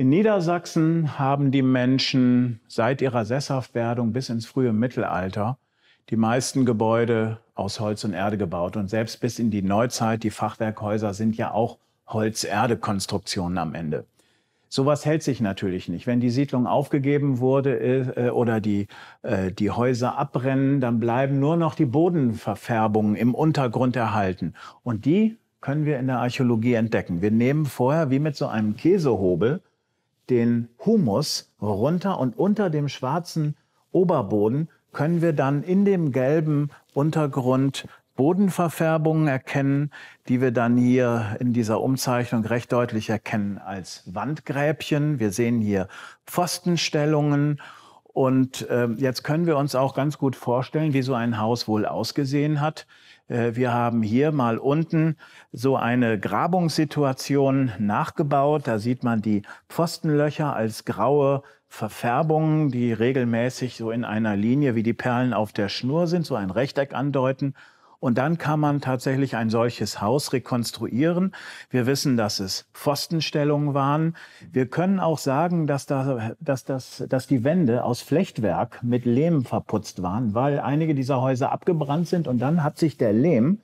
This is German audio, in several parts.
In Niedersachsen haben die Menschen seit ihrer Sesshaftwerdung bis ins frühe Mittelalter die meisten Gebäude aus Holz und Erde gebaut. Und selbst bis in die Neuzeit, die Fachwerkhäuser sind ja auch Holz-Erde-Konstruktionen am Ende. Sowas hält sich natürlich nicht. Wenn die Siedlung aufgegeben wurde äh, oder die, äh, die Häuser abbrennen, dann bleiben nur noch die Bodenverfärbungen im Untergrund erhalten. Und die können wir in der Archäologie entdecken. Wir nehmen vorher, wie mit so einem Käsehobel, den Humus runter und unter dem schwarzen Oberboden können wir dann in dem gelben Untergrund Bodenverfärbungen erkennen, die wir dann hier in dieser Umzeichnung recht deutlich erkennen als Wandgräbchen. Wir sehen hier Pfostenstellungen und äh, jetzt können wir uns auch ganz gut vorstellen, wie so ein Haus wohl ausgesehen hat. Äh, wir haben hier mal unten so eine Grabungssituation nachgebaut. Da sieht man die Pfostenlöcher als graue Verfärbungen, die regelmäßig so in einer Linie wie die Perlen auf der Schnur sind, so ein Rechteck andeuten. Und dann kann man tatsächlich ein solches Haus rekonstruieren. Wir wissen, dass es Pfostenstellungen waren. Wir können auch sagen, dass, da, dass, das, dass die Wände aus Flechtwerk mit Lehm verputzt waren, weil einige dieser Häuser abgebrannt sind. Und dann hat sich der Lehm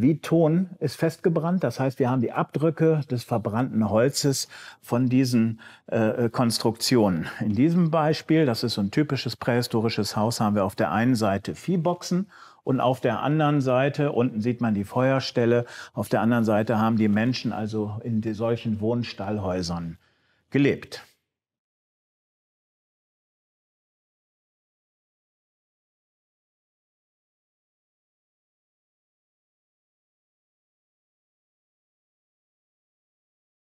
wie Ton ist festgebrannt. Das heißt, wir haben die Abdrücke des verbrannten Holzes von diesen äh, Konstruktionen. In diesem Beispiel, das ist so ein typisches prähistorisches Haus, haben wir auf der einen Seite Viehboxen und auf der anderen Seite, unten sieht man die Feuerstelle, auf der anderen Seite haben die Menschen also in solchen Wohnstallhäusern gelebt.